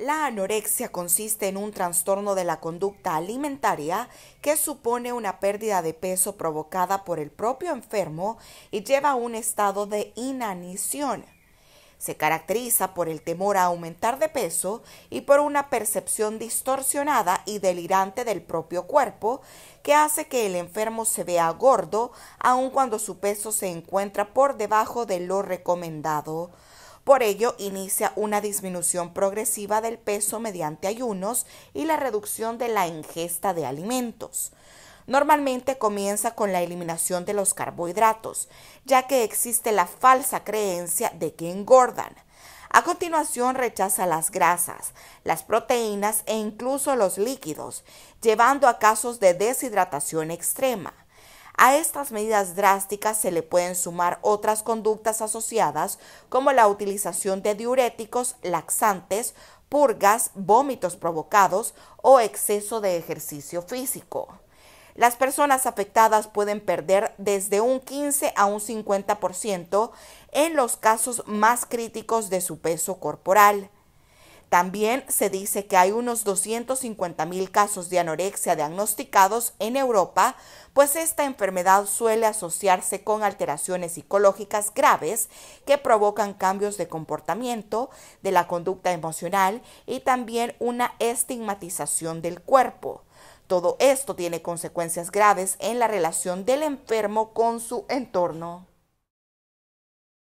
La anorexia consiste en un trastorno de la conducta alimentaria que supone una pérdida de peso provocada por el propio enfermo y lleva a un estado de inanición. Se caracteriza por el temor a aumentar de peso y por una percepción distorsionada y delirante del propio cuerpo que hace que el enfermo se vea gordo aun cuando su peso se encuentra por debajo de lo recomendado. Por ello, inicia una disminución progresiva del peso mediante ayunos y la reducción de la ingesta de alimentos. Normalmente comienza con la eliminación de los carbohidratos, ya que existe la falsa creencia de que engordan. A continuación rechaza las grasas, las proteínas e incluso los líquidos, llevando a casos de deshidratación extrema. A estas medidas drásticas se le pueden sumar otras conductas asociadas como la utilización de diuréticos, laxantes, purgas, vómitos provocados o exceso de ejercicio físico. Las personas afectadas pueden perder desde un 15 a un 50% en los casos más críticos de su peso corporal. También se dice que hay unos 250.000 casos de anorexia diagnosticados en Europa, pues esta enfermedad suele asociarse con alteraciones psicológicas graves que provocan cambios de comportamiento, de la conducta emocional y también una estigmatización del cuerpo. Todo esto tiene consecuencias graves en la relación del enfermo con su entorno.